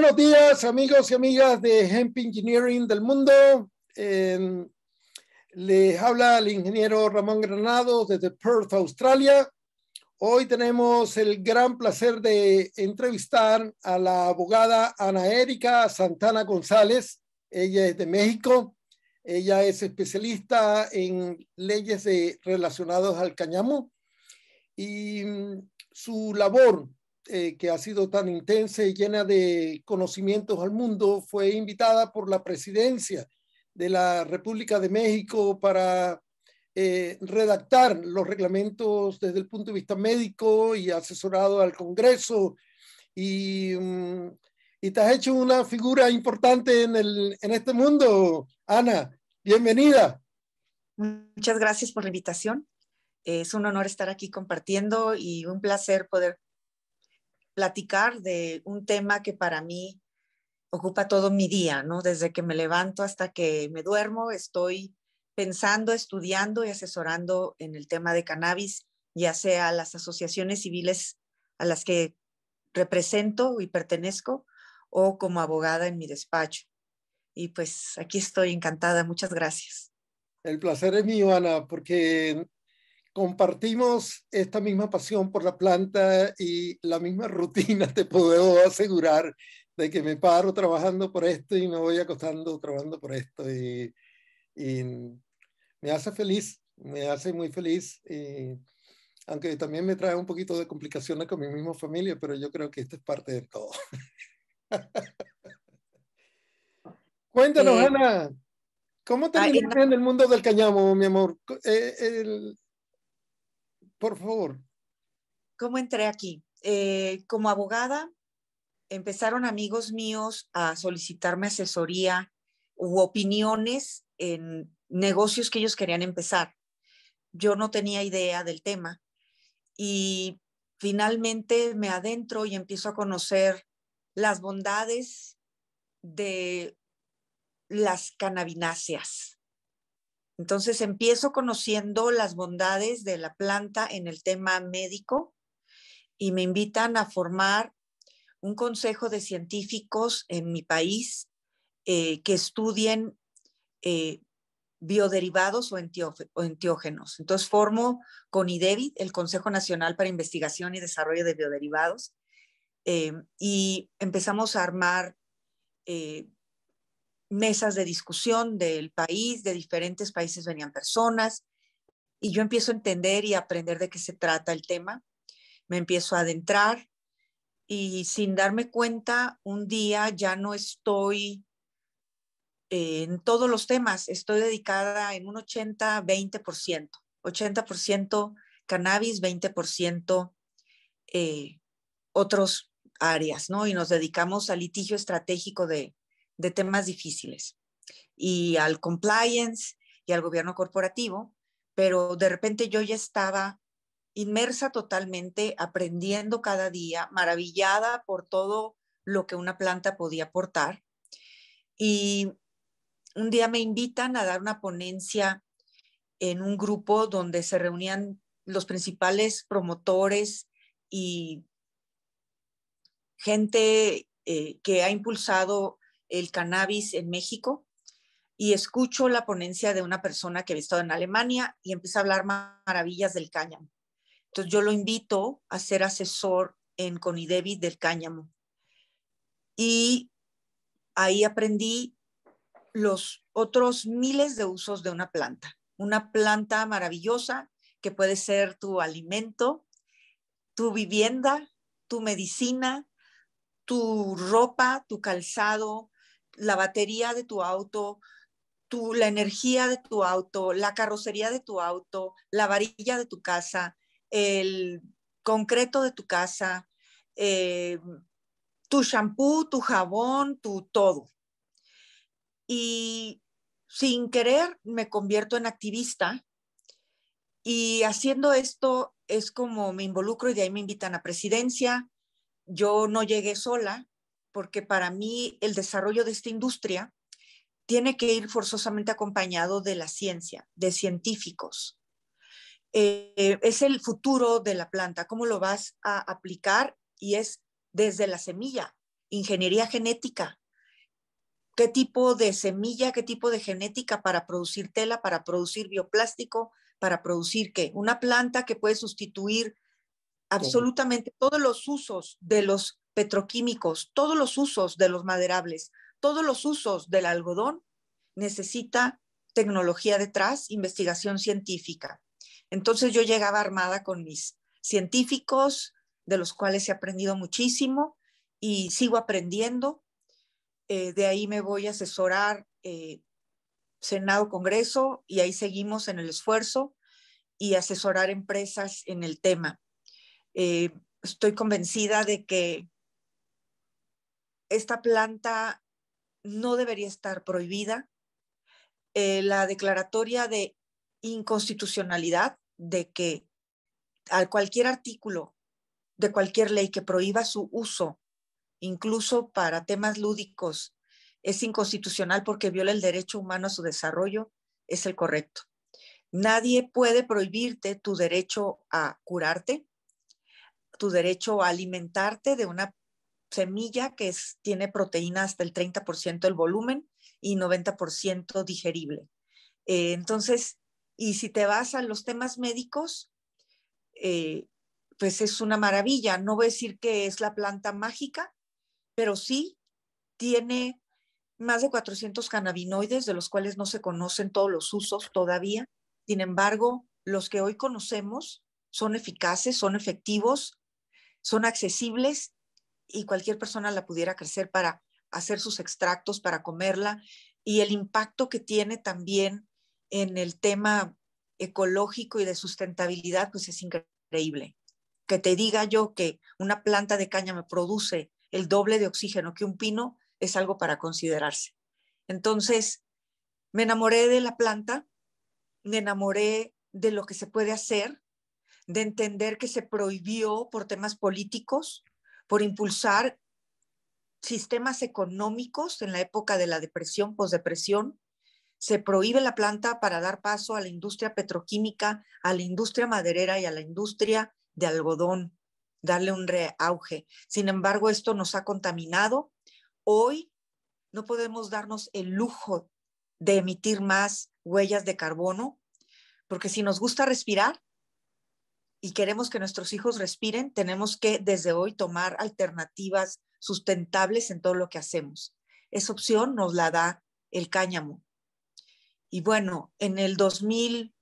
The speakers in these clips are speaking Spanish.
Buenos días, amigos y amigas de Hemp Engineering del mundo. les habla el ingeniero Ramón Granado desde Perth, Australia. Hoy tenemos el gran placer de entrevistar a la abogada Ana Erika Santana González. Ella es de México. Ella es especialista en leyes relacionadas al cañamo y mm, su labor eh, que ha sido tan intensa y llena de conocimientos al mundo, fue invitada por la presidencia de la República de México para eh, redactar los reglamentos desde el punto de vista médico y asesorado al Congreso. Y, mm, y te has hecho una figura importante en, en este mundo, Ana. Bienvenida. Muchas gracias por la invitación. Es un honor estar aquí compartiendo y un placer poder platicar de un tema que para mí ocupa todo mi día, ¿no? Desde que me levanto hasta que me duermo, estoy pensando, estudiando y asesorando en el tema de cannabis, ya sea las asociaciones civiles a las que represento y pertenezco o como abogada en mi despacho. Y pues aquí estoy encantada, muchas gracias. El placer es mío, Ana, porque compartimos esta misma pasión por la planta y la misma rutina, te puedo asegurar de que me paro trabajando por esto y me voy acostando trabajando por esto y, me hace feliz, me hace muy feliz y aunque también me trae un poquito de complicaciones con mi misma familia, pero yo creo que esto es parte de todo. Cuéntanos, eh, Ana, ¿cómo ah, te en el mundo del cañamo, mi amor? Eh, el, por favor. ¿Cómo entré aquí? Eh, como abogada, empezaron amigos míos a solicitarme asesoría u opiniones en negocios que ellos querían empezar. Yo no tenía idea del tema y finalmente me adentro y empiezo a conocer las bondades de las canabináceas. Entonces empiezo conociendo las bondades de la planta en el tema médico y me invitan a formar un consejo de científicos en mi país eh, que estudien eh, bioderivados o, entiógenos. Entonces formo con IDEVID, el Consejo Nacional para Investigación y Desarrollo de Bioderivados, eh, y empezamos a armar mesas de discusión del país, de diferentes países venían personas, y yo empiezo a entender y aprender de qué se trata el tema, me empiezo a adentrar y sin darme cuenta, un día ya no estoy en todos los temas, estoy dedicada en un 80-20%, 80% cannabis, 20% eh, otros áreas, ¿no? Y nos dedicamos al litigio estratégico de, de temas difíciles y al compliance y al gobierno corporativo, pero de repente yo ya estaba inmersa totalmente, aprendiendo cada día, maravillada por todo lo que una planta podía aportar. Y un día me invitan a dar una ponencia en un grupo donde se reunían los principales promotores y gente eh, que ha impulsado el cannabis en México y escucho la ponencia de una persona que había estado en Alemania y empieza a hablar maravillas del cáñamo. Entonces yo lo invito a ser asesor en Conidevi del cáñamo. Y ahí aprendí los otros miles de usos de una planta. Una planta maravillosa que puede ser tu alimento, tu vivienda, tu medicina, tu ropa, tu calzado, la batería de tu auto, tu, la energía de tu auto, la carrocería de tu auto, la varilla de tu casa, el concreto de tu casa, eh, tu shampoo, tu jabón, tu todo. Y sin querer me convierto en activista y haciendo esto es como me involucro y de ahí me invitan a presidencia. Yo no llegué sola, porque para mí el desarrollo de esta industria tiene que ir forzosamente acompañado de la ciencia, de científicos. Eh, es el futuro de la planta, cómo lo vas a aplicar y es desde la semilla, ingeniería genética, qué tipo de semilla, qué tipo de genética para producir tela, para producir bioplástico, para producir qué, una planta que puede sustituir absolutamente todos los usos de los petroquímicos, todos los usos de los maderables, todos los usos del algodón, necesita tecnología detrás, investigación científica. Entonces yo llegaba armada con mis científicos, de los cuales he aprendido muchísimo y sigo aprendiendo. Eh, de ahí me voy a asesorar eh, Senado, Congreso, y ahí seguimos en el esfuerzo y asesorar empresas en el tema. Eh, estoy convencida de que esta planta no debería estar prohibida. Eh, la declaratoria de inconstitucionalidad de que a cualquier artículo de cualquier ley que prohíba su uso, incluso para temas lúdicos, es inconstitucional porque viola el derecho humano a su desarrollo, es el correcto. Nadie puede prohibirte tu derecho a curarte, tu derecho a alimentarte de una semilla que tiene proteína hasta el 30% del volumen y 90% digerible. Eh, entonces, y si te vas a los temas médicos, eh, pues es una maravilla. No voy a decir que es la planta mágica, pero sí tiene más de 400 cannabinoides, de los cuales no se conocen todos los usos todavía. Sin embargo, los que hoy conocemos son eficaces, son efectivos, son accesibles y cualquier persona la pudiera crecer para hacer sus extractos, para comerla, y el impacto que tiene también en el tema ecológico y de sustentabilidad, pues es increíble. Que te diga yo que una planta de caña me produce el doble de oxígeno que un pino es algo para considerarse. Entonces, me enamoré de la planta, me enamoré de lo que se puede hacer, de entender que se prohibió por temas políticos por impulsar sistemas económicos en la época de la depresión, posdepresión. Se prohíbe la planta para dar paso a la industria petroquímica, a la industria maderera y a la industria de algodón, darle un reauge. Sin embargo, esto nos ha contaminado. Hoy no podemos darnos el lujo de emitir más huellas de carbono, porque si nos gusta respirar, y queremos que nuestros hijos respiren, tenemos que desde hoy tomar alternativas sustentables en todo lo que hacemos. Esa opción nos la da el cáñamo. Y bueno, en el 2000,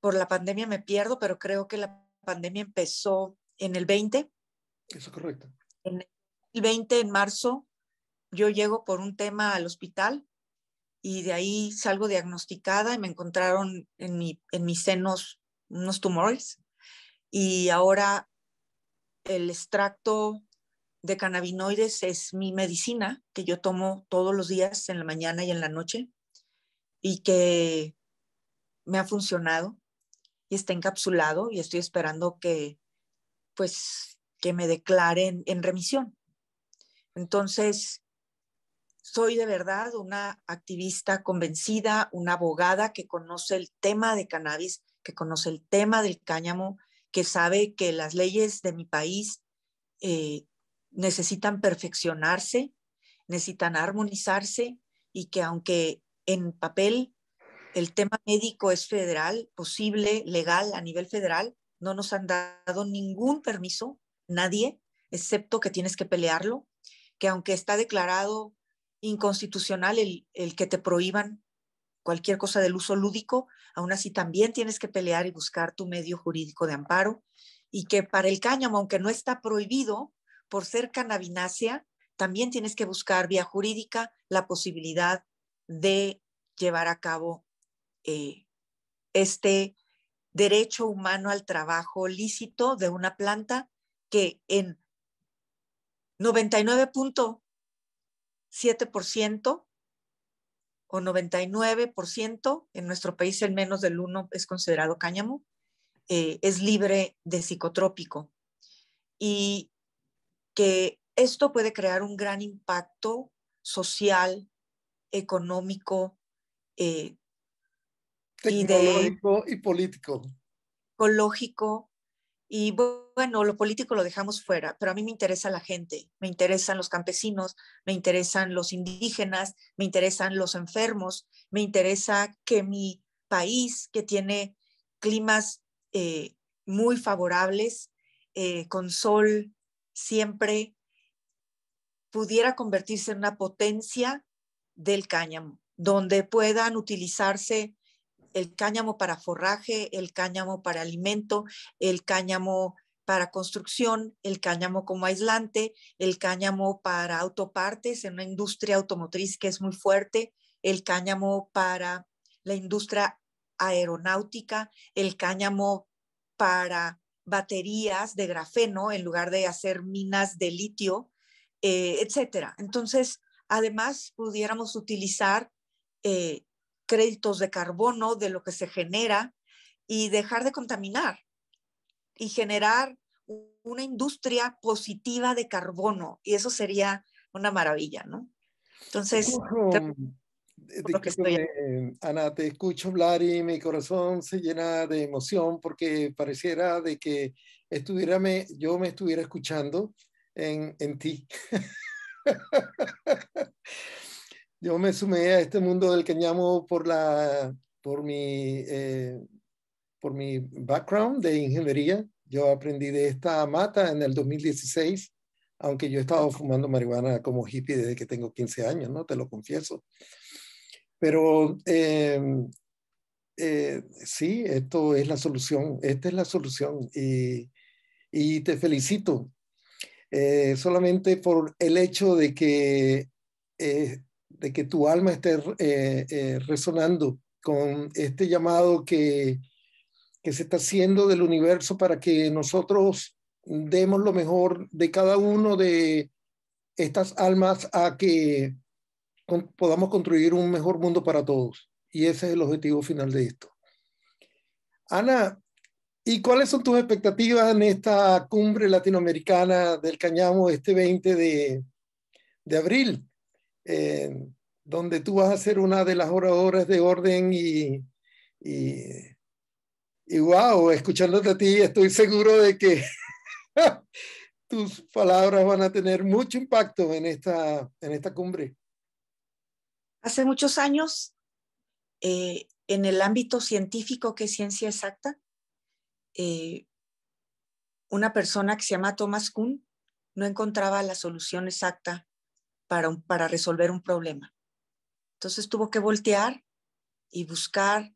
por la pandemia me pierdo, pero creo que la pandemia empezó en el 20. Eso es correcto. En el 20, en marzo, yo llego por un tema al hospital y de ahí salgo diagnosticada y me encontraron en, mi, en mis senos unos tumores. Y ahora el extracto de cannabinoides es mi medicina que yo tomo todos los días, en la mañana y en la noche, y que me ha funcionado y está encapsulado y estoy esperando que, pues, que me declaren en remisión. Entonces, soy de verdad una activista convencida, una abogada que conoce el tema de cannabis que conoce el tema del cáñamo, que sabe que las leyes de mi país eh, necesitan perfeccionarse, necesitan armonizarse y que aunque en papel el tema médico es federal, posible, legal a nivel federal, no nos han dado ningún permiso, nadie, excepto que tienes que pelearlo, que aunque está declarado inconstitucional el que te prohíban cualquier cosa del uso lúdico, aún así también tienes que pelear y buscar tu medio jurídico de amparo y que para el cáñamo, aunque no está prohibido por ser cannabinácea, también tienes que buscar vía jurídica la posibilidad de llevar a cabo eh, este derecho humano al trabajo lícito de una planta que en 99.7% 99%, en nuestro país el menos del 1 es considerado cáñamo, eh, es libre de psicotrópico y que esto puede crear un gran impacto social, económico, eh, y, y político. Ecológico, y bueno, lo político lo dejamos fuera, pero a mí me interesa la gente, me interesan los campesinos, me interesan los indígenas, me interesan los enfermos, me interesa que mi país, que tiene climas eh, muy favorables, eh, con sol siempre, pudiera convertirse en una potencia del cáñamo, donde puedan utilizarse el cáñamo para forraje, el cáñamo para alimento, el cáñamo para construcción, el cáñamo como aislante, el cáñamo para autopartes en una industria automotriz que es muy fuerte, el cáñamo para la industria aeronáutica, el cáñamo para baterías de grafeno en lugar de hacer minas de litio, etc. Eh, etcétera. Entonces, además, pudiéramos utilizar eh, créditos de carbono de lo que se genera y dejar de contaminar y generar una industria positiva de carbono. Y eso sería una maravilla, ¿no? Entonces, eh, Ana, te escucho hablar y mi corazón se llena de emoción porque pareciera de que estuviera me, yo me estuviera escuchando en, en ti. yo me sumé a este mundo del que llamo por, la, por, mi, eh, por mi background de ingeniería. Yo aprendí de esta mata en el 2016, aunque yo he estado fumando marihuana como hippie desde que tengo 15 años, ¿no? Te lo confieso. Pero em, eh, sí, esto es la solución, esta es la solución y, y te felicito. Eh, solamente por el hecho de que de que tu alma esté eh, eh, resonando con este llamado que, se está haciendo del universo para que nosotros demos lo mejor de cada uno de estas almas a que podamos construir un mejor mundo para todos. Y ese es el objetivo final de esto. Ana, ¿y cuáles son tus expectativas en esta cumbre latinoamericana del Cañamo este 20 de, de abril? donde tú vas a ser una de las oradoras de orden y, y, wow, escuchándote a ti, estoy seguro de que tus palabras van a tener mucho impacto en esta, en esta cumbre. Hace muchos años, eh, en el ámbito científico, que es ciencia exacta, eh, una persona que se llama Thomas Kuhn no encontraba la solución exacta para, resolver un problema. Entonces tuvo que voltear y buscar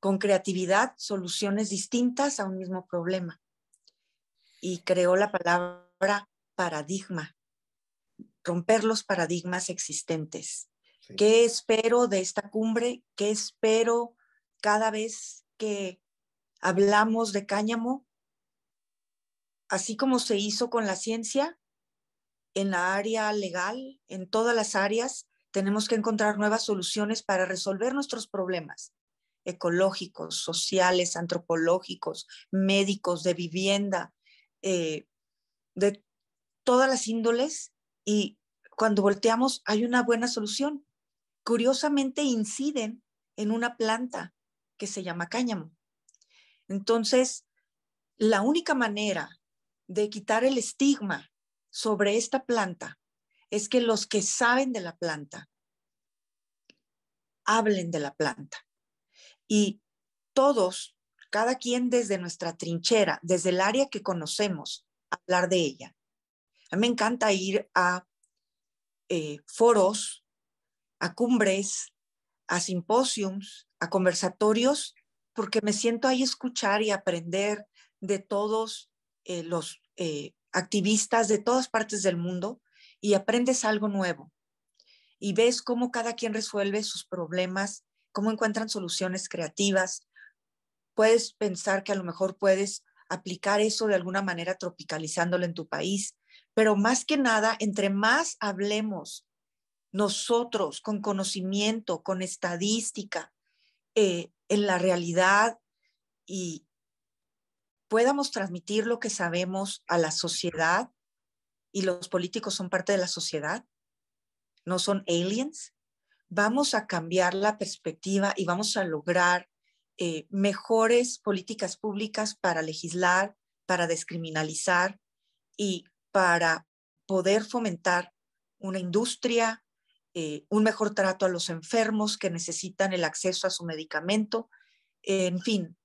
con creatividad soluciones distintas a un mismo problema. Y creó la palabra paradigma, romper los paradigmas existentes. ¿Qué espero de esta cumbre? ¿Qué espero cada vez que hablamos de cáñamo? Así como se hizo con la ciencia, en la área legal, en todas las áreas, tenemos que encontrar nuevas soluciones para resolver nuestros problemas ecológicos, sociales, antropológicos, médicos, de vivienda, eh, de todas las índoles. Y cuando volteamos hay una buena solución. Curiosamente inciden en una planta que se llama cáñamo. Entonces, la única manera de quitar el estigma sobre esta planta es que los que saben de la planta hablen de la planta. Y todos, cada quien desde nuestra trinchera, desde el área que conocemos, hablar de ella. A mí me encanta ir a eh, foros, a cumbres, a simposios, a conversatorios, porque me siento ahí escuchar y aprender de todos eh, los eh, activistas de todas partes del mundo y aprendes algo nuevo. Y ves cómo cada quien resuelve sus problemas, cómo encuentran soluciones creativas. Puedes pensar que a lo mejor puedes aplicar eso de alguna manera tropicalizándolo en tu país, pero más que nada, entre más hablemos nosotros con conocimiento, con estadística, eh, en la realidad y, podamos transmitir lo que sabemos a la sociedad y los políticos son parte de la sociedad, no son aliens, vamos a cambiar la perspectiva y vamos a lograr eh, mejores políticas públicas para legislar, para descriminalizar y para poder fomentar una industria, eh, un mejor trato a los enfermos que necesitan el acceso a su medicamento. En fin,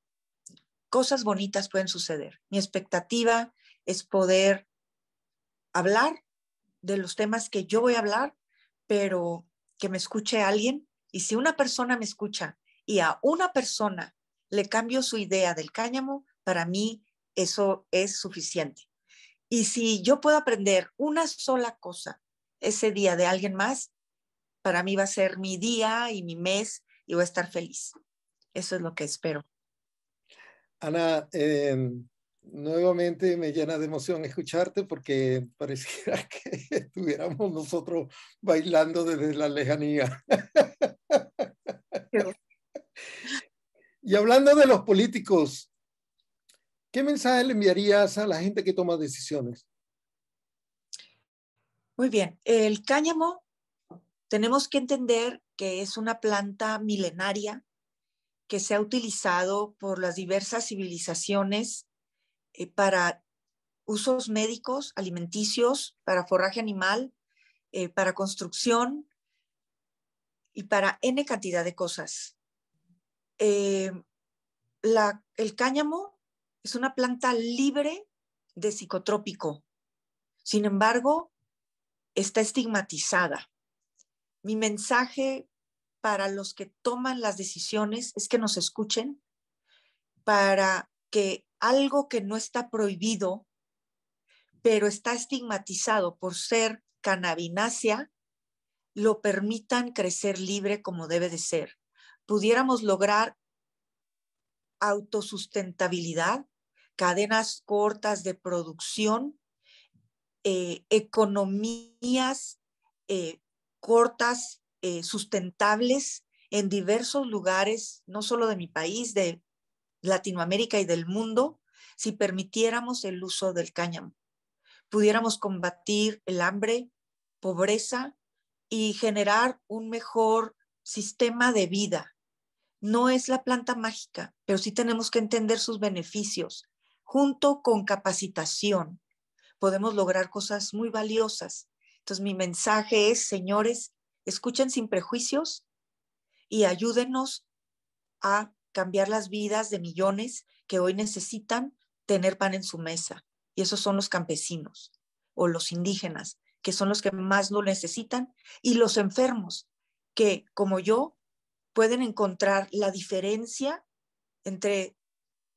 cosas bonitas pueden suceder. Mi expectativa es poder hablar de los temas que yo voy a hablar, pero que me escuche alguien. Y si una persona me escucha y a una persona le cambio su idea del cáñamo, para mí eso es suficiente. Y si yo puedo aprender una sola cosa ese día de alguien más, para mí va a ser mi día y mi mes y voy a estar feliz. Eso es lo que espero. Ana, em, nuevamente me llena de emoción escucharte porque pareciera que estuviéramos nosotros bailando desde la lejanía. y hablando de los políticos, ¿qué mensaje le enviarías a la gente que toma decisiones? Muy bien, el cáñamo tenemos que entender que es una planta milenaria que se ha utilizado por las diversas civilizaciones eh, para usos médicos, alimenticios, para forraje animal, eh, para construcción y para N cantidad de cosas. Eh, el cáñamo es una planta libre de psicotrópico. Sin embargo, está estigmatizada. Mi mensaje para los que toman las decisiones es que nos escuchen, para que algo que no está prohibido, pero está estigmatizado por ser cannabinasia, lo permitan crecer libre como debe de ser. Pudiéramos lograr autosustentabilidad, cadenas cortas de producción, eh, economías eh, cortas eh, sustentables en diversos lugares, no solo de mi país, de Latinoamérica y del mundo, si permitiéramos el uso del cáñamo. Pudiéramos combatir el hambre, pobreza y generar un mejor sistema de vida. No es la planta mágica, pero sí tenemos que entender sus beneficios. Junto con capacitación podemos lograr cosas muy valiosas. Entonces mi mensaje es, señores, escuchen sin prejuicios y ayúdenos a cambiar las vidas de millones que hoy necesitan tener pan en su mesa. Y esos son los campesinos o los indígenas, que son los que más lo necesitan, y los enfermos, que como yo pueden encontrar la diferencia entre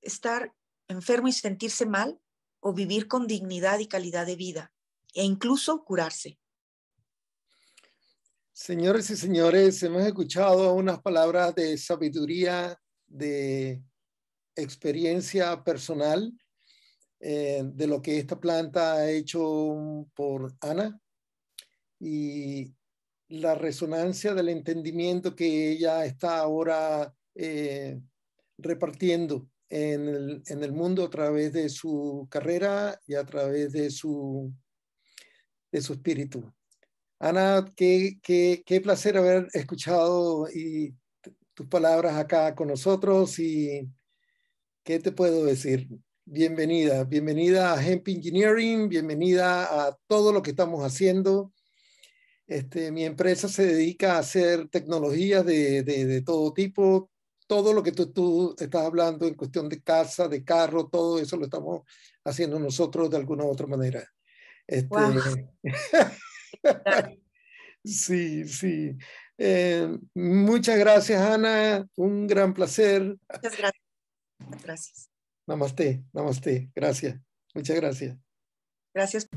estar enfermo y sentirse mal o vivir con dignidad y calidad de vida e incluso curarse. Señores y señores, hemos escuchado unas palabras de sabiduría, de experiencia personal, eh, de lo que esta planta ha hecho por Ana y la resonancia del entendimiento que ella está ahora eh, repartiendo en el, mundo a través de su carrera y a través de su espíritu. Ana, qué, placer haber escuchado y tus palabras acá con nosotros y qué te puedo decir. Bienvenida, bienvenida a Hemp Engineering, bienvenida a todo lo que estamos haciendo. Este, mi empresa se dedica a hacer tecnologías de, todo tipo, todo lo que tú, estás hablando en cuestión de casa, de carro, todo eso lo estamos haciendo nosotros de alguna u otra manera. Este, sí, sí. Eh, muchas gracias, Ana. Un gran placer. Muchas gracias. Gracias. Namaste, namaste. Gracias. Muchas gracias. Gracias.